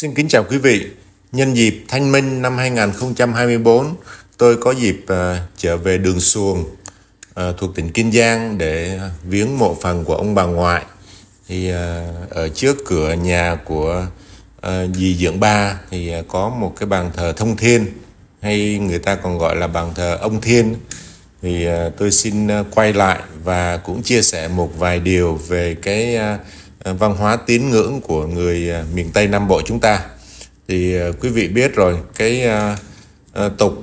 Xin kính chào quý vị. Nhân dịp Thanh Minh năm 2024, tôi có dịp uh, trở về Đường Xuồng uh, thuộc tỉnh Kiên Giang để viếng mộ phần của ông bà ngoại. Thì uh, ở trước cửa nhà của uh, dì Dưỡng Ba thì uh, có một cái bàn thờ Thông Thiên hay người ta còn gọi là bàn thờ Ông Thiên. Thì uh, tôi xin uh, quay lại và cũng chia sẻ một vài điều về cái uh, Ờ, văn hóa tín ngưỡng của người ờ, miền Tây Nam Bộ chúng ta. Thì ờ, quý vị biết rồi, cái tục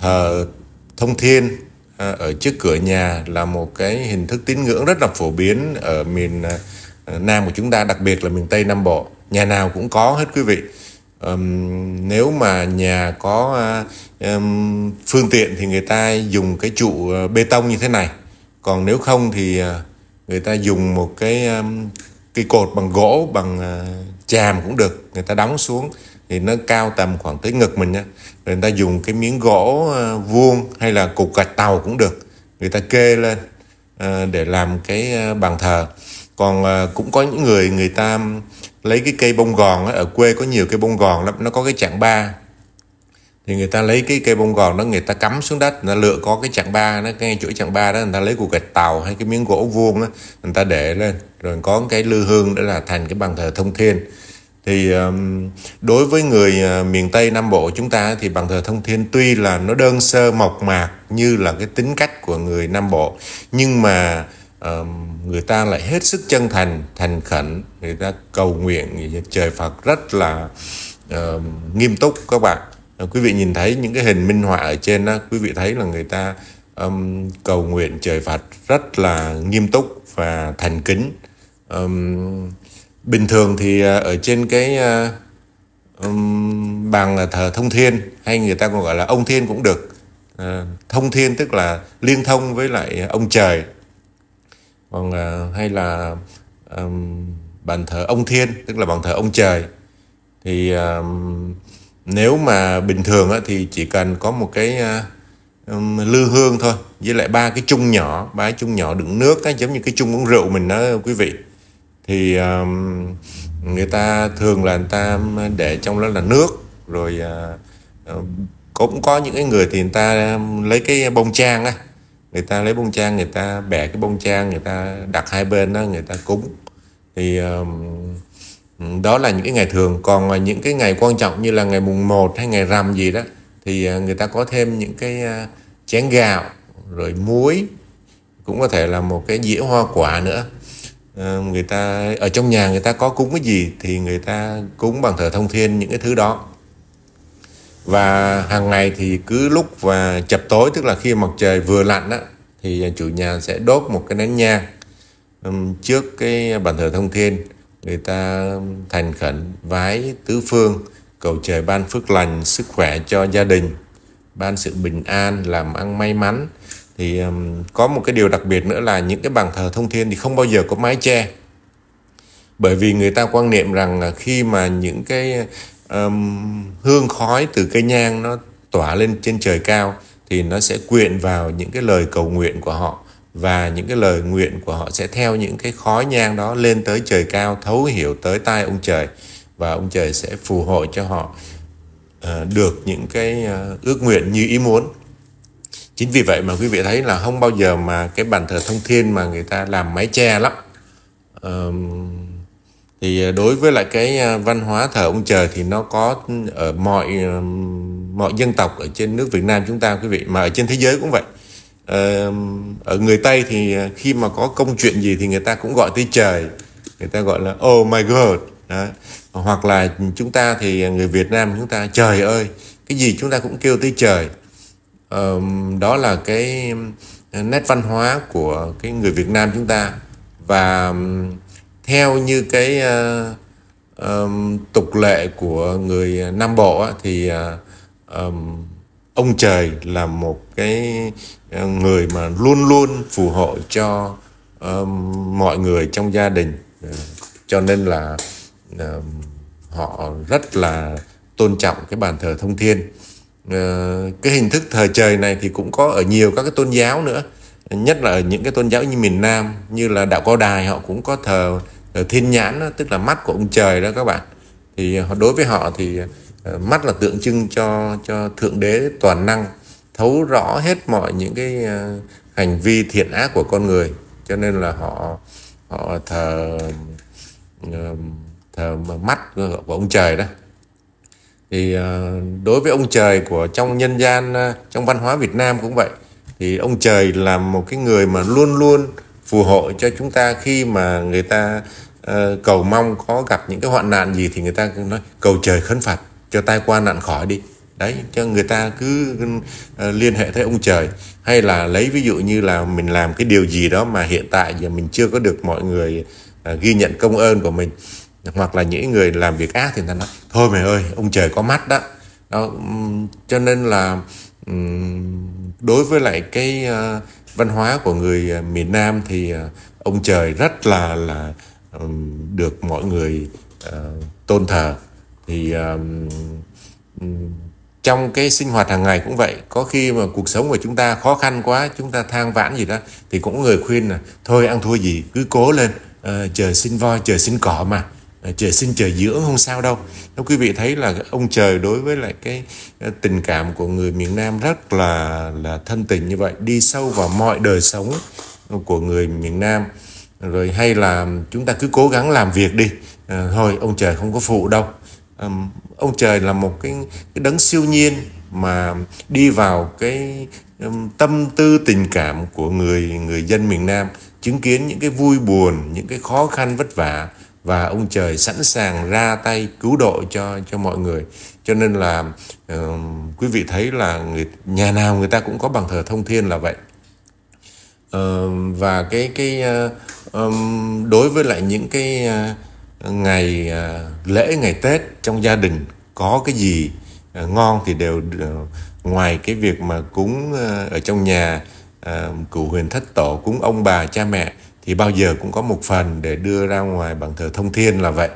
thờ thông thiên ở trước cửa nhà là một cái hình thức tín ngưỡng rất là phổ biến ở miền Nam của chúng ta, đặc biệt là miền Tây Nam Bộ. Nhà nào cũng có hết quý vị. Um, nếu mà nhà có um, phương tiện thì người ta dùng cái trụ bê tông như thế này còn nếu không thì người ta dùng một cái um, cái cột bằng gỗ bằng à, chàm cũng được người ta đóng xuống thì nó cao tầm khoảng tới ngực mình nha người ta dùng cái miếng gỗ à, vuông hay là cục gạch tàu cũng được người ta kê lên à, để làm cái bàn thờ còn cũng có những người người ta lấy cái cây bông gòn ở quê có nhiều cây bông gòn lắm nó có cái chạng ba thì người ta lấy cái cây bông gòn đó người ta cắm xuống đất người lựa có cái chặng ba nó cái chuỗi chặng ba đó người ta lấy cục gạch tàu hay cái miếng gỗ vuông đó người ta để lên rồi có cái lư hương đó là thành cái bàn thờ thông thiên thì đối với người ờ, miền Tây Nam Bộ chúng ta thì bàn thờ thông thiên tuy là nó đơn sơ mộc mạc như là cái tính cách của người Nam Bộ nhưng mà người ta lại hết sức chân thành thành khẩn người ta cầu nguyện trời Phật rất là nghiêm túc các bạn Ờ, quý vị nhìn thấy những cái hình minh họa ở trên đó quý vị thấy là người ta um, cầu nguyện trời Phật rất là nghiêm túc và thành kính um, bình thường thì ờ, ở trên cái um, ờ, bàn thờ thông thiên hay người ta còn gọi là ông thiên cũng được uh, thông thiên tức là liên thông với lại ông trời còn uh, hay là um, bàn thờ ông thiên tức là bàn thờ ông trời thì um, nếu mà bình thường á, thì chỉ cần có một cái à, um, lư hương thôi với lại ba cái chung nhỏ ba cái chung nhỏ đựng nước á, giống như cái chung uống rượu mình đó quý vị thì um, người ta thường là người ta um, để trong đó là nước rồi uh, cũng có những cái người thì người ta um, lấy cái bông trang á người ta lấy bông trang người ta bẻ cái bông trang người ta đặt hai bên đó người ta cúng thì um, Ừ, đó là những cái ngày thường còn à, những cái ngày quan trọng như là ngày mùng 1 hay ngày rằm gì đó thì à, người ta có thêm những cái à, chén gạo rồi muối cũng có thể là một cái dĩa hoa quả nữa ờ, người ta ở trong nhà người ta có cúng cái gì thì người ta cúng bằng thờ thông thiên những cái thứ đó và hàng ngày thì cứ lúc và chập tối tức là khi mặt trời vừa lặn á thì chủ nhà sẽ đốt một cái nén nhang trước cái bàn thờ thông thiên người ta thành khẩn vái tứ phương cầu trời ban phước lành sức khỏe cho gia đình ban sự bình an làm ăn may mắn thì um, có một cái điều đặc biệt nữa là những cái bàn thờ thông thiên thì không bao giờ có mái che bởi vì người ta quan niệm rằng khi mà những cái um, hương khói từ cây nhang nó tỏa lên trên trời cao thì nó sẽ quyện vào những cái lời cầu nguyện của họ và những cái lời nguyện của họ sẽ theo những cái khói nhang đó lên tới trời cao thấu hiểu tới tai ông trời và ông trời sẽ phù hộ cho họ ờ, được những cái ờ, ước nguyện như ý muốn chính vì vậy mà quý vị thấy là không bao giờ mà cái bàn thờ thông thiên mà người ta làm mái che lắm thì đối với lại cái ờ, văn hóa thờ ông trời thì nó có ở mọi mọi dân tộc ở trên nước Việt Nam chúng ta quý vị mà ở trên thế giới cũng vậy ở người Tây thì ờ, khi mà có công chuyện gì thì người ta cũng gọi tới trời người ta gọi là oh my god đó. hoặc là chúng ta thì ờ, người Việt Nam chúng ta trời ơi cái gì chúng ta cũng kêu tới trời đó là cái ờ, nét văn hóa của cái người Việt Nam chúng ta và theo như cái tục lệ của người Nam Bộ thì um, ông trời là một cái ờ, người mà luôn luôn phù hộ cho uh, mọi người trong gia đình ờ, cho nên là uh, họ rất là tôn trọng cái bàn thờ thông thiên uh, cái hình thức thờ trời này thì cũng có ở nhiều các cái tôn giáo nữa nhất là ở những cái tôn giáo như miền Nam như là đạo Cao Đài họ cũng có thờ, thờ thiên nhãn đó, tức là mắt của ông trời đó các bạn thì đối với họ thì Ờ, mắt là tượng trưng cho cho thượng đế toàn năng thấu rõ hết mọi những cái ờ, hành vi thiện ác của con người cho nên là họ họ thờ ờ, thờ mắt của ông trời đó thì đối với ông trời của trong nhân gian trong văn hóa Việt Nam cũng vậy thì ông trời là một cái người mà luôn luôn phù hộ cho chúng ta khi mà người ta cầu mong có gặp những cái hoạn nạn gì thì người ta nói cầu trời khấn phật cho tai qua nạn khỏi đi đấy cho người ta cứ ờ, liên hệ tới ông trời hay là lấy ví dụ như là mình làm cái điều gì đó mà hiện tại giờ mình chưa có được mọi người ờ, ghi nhận công ơn của mình hoặc là những người làm việc ác thì người ta nói thôi mày ơi ông trời có mắt đó, đó cho nên là đối với lại cái ờ, văn hóa của người miền Nam thì ông trời rất là là được mọi người tôn thờ thì uh, trong cái sinh hoạt hàng ngày cũng vậy có khi mà cuộc sống của chúng ta khó khăn quá chúng ta than vãn gì đó thì cũng người khuyên là thôi ăn thua gì cứ cố lên uh, chờ sinh voi trời sinh cỏ mà trời sinh trời dưỡng không sao đâu nếu quý vị thấy là ông trời đối với lại cái ờ, tình cảm của người miền Nam rất là là thân tình như vậy đi sâu vào mọi đời sống của người miền Nam rồi hay là chúng ta cứ cố gắng làm việc đi à, thôi ông trời không có phụ đâu um, ông trời là một cái, cái đấng siêu nhiên mà đi vào cái um, tâm tư tình cảm của người người dân miền Nam chứng kiến những cái vui buồn những cái khó khăn vất vả và ông trời sẵn sàng ra tay cứu độ cho cho mọi người cho nên là uh, quý vị thấy là người nhà nào người ta cũng có bằng thờ thông thiên là vậy uh, và cái cái uh, um, đối với lại những cái uh, ngày à, lễ ngày tết trong gia đình có cái gì à, ngon thì đều à, ngoài cái việc mà cúng ở trong nhà cụ huyền thất tổ cúng ông bà cha mẹ thì bao giờ cũng có một phần để đưa ra ngoài bằng thờ thông thiên là vậy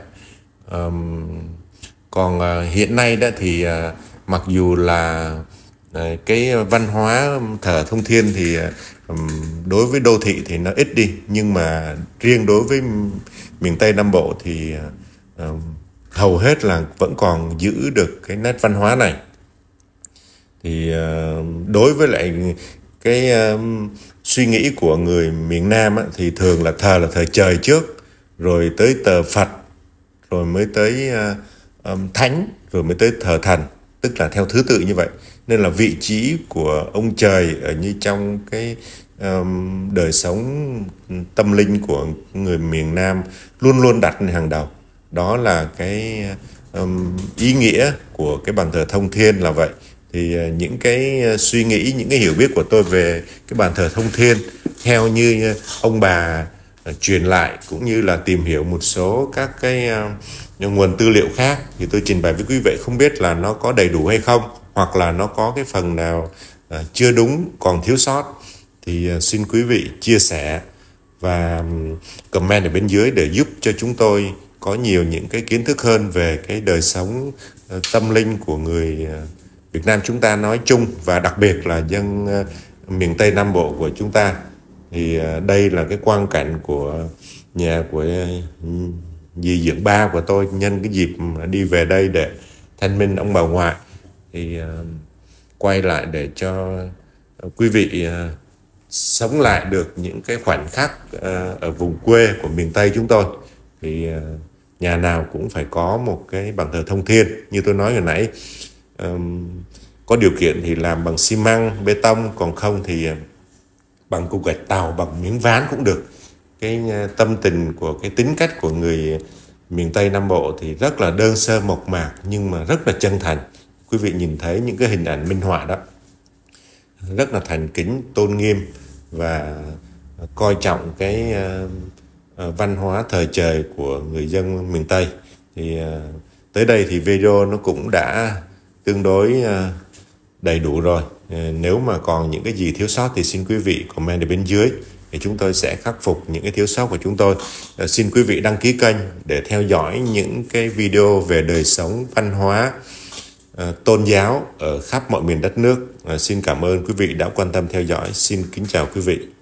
còn hiện nay đó thì mặc dù là cái văn hóa thờ thông thiên thì đối với đô thị thì nó ít đi nhưng mà riêng đối với miền Tây Nam Bộ thì uh, hầu hết là vẫn còn giữ được cái nét văn hóa này thì uh, đối với lại cái uh, suy nghĩ của người miền Nam á, thì thường là thờ là thờ trời trước rồi tới thờ Phật rồi mới tới uh, um, thánh rồi mới tới thờ thần tức là theo thứ tự như vậy nên là vị trí của ông trời ở như trong cái um, đời sống tâm linh của người miền Nam luôn luôn đặt lên hàng đầu đó là cái um, ý nghĩa của cái bàn thờ thông thiên là vậy thì uh, những cái ờ, suy nghĩ những cái hiểu biết của tôi về cái bàn thờ thông thiên theo như ờ, ông bà À, truyền lại cũng như là tìm hiểu một số các cái uh, nguồn tư liệu khác thì tôi trình bày với quý vị không biết là nó có đầy đủ hay không hoặc là nó có cái phần nào uh, chưa đúng còn thiếu sót thì uh, xin quý vị chia sẻ và comment ở bên dưới để giúp cho chúng tôi có nhiều những cái kiến thức hơn về cái đời sống tâm linh của người Việt Nam chúng ta nói chung và đặc biệt là dân miền Tây Nam Bộ của chúng ta thì à, đây là cái quan cảnh của nhà của dì dưỡng ba của tôi nhân cái dịp đi về đây để thanh minh ông bà ngoại thì à, quay lại để cho quý vị à, sống lại được những cái khoảnh khắc ở vùng quê của miền Tây chúng tôi thì nhà nào cũng phải có một cái bàn thờ thông thiên như tôi nói hồi nãy có điều kiện thì làm bằng xi măng bê tông còn không thì bằng cục gạch tàu bằng miếng ván cũng được cái ờ, tâm tình của cái tính cách của người miền Tây Nam Bộ thì rất là đơn sơ mộc mạc nhưng mà rất là chân thành quý vị nhìn thấy những cái hình ảnh minh họa đó rất là thành kính tôn nghiêm và coi trọng cái ờ, ờ, văn hóa thời trời của người dân miền Tây thì tới đây thì video nó cũng đã tương đối đầy đủ rồi ờ, nếu mà còn những cái gì thiếu sót thì xin quý vị comment ở bên dưới thì chúng tôi sẽ khắc phục những cái thiếu sót của chúng tôi ờ, xin quý vị đăng ký kênh để theo dõi những cái video về đời sống văn hóa ờ, tôn giáo ở khắp mọi miền đất nước xin cảm ơn quý vị đã quan tâm theo dõi xin kính chào quý vị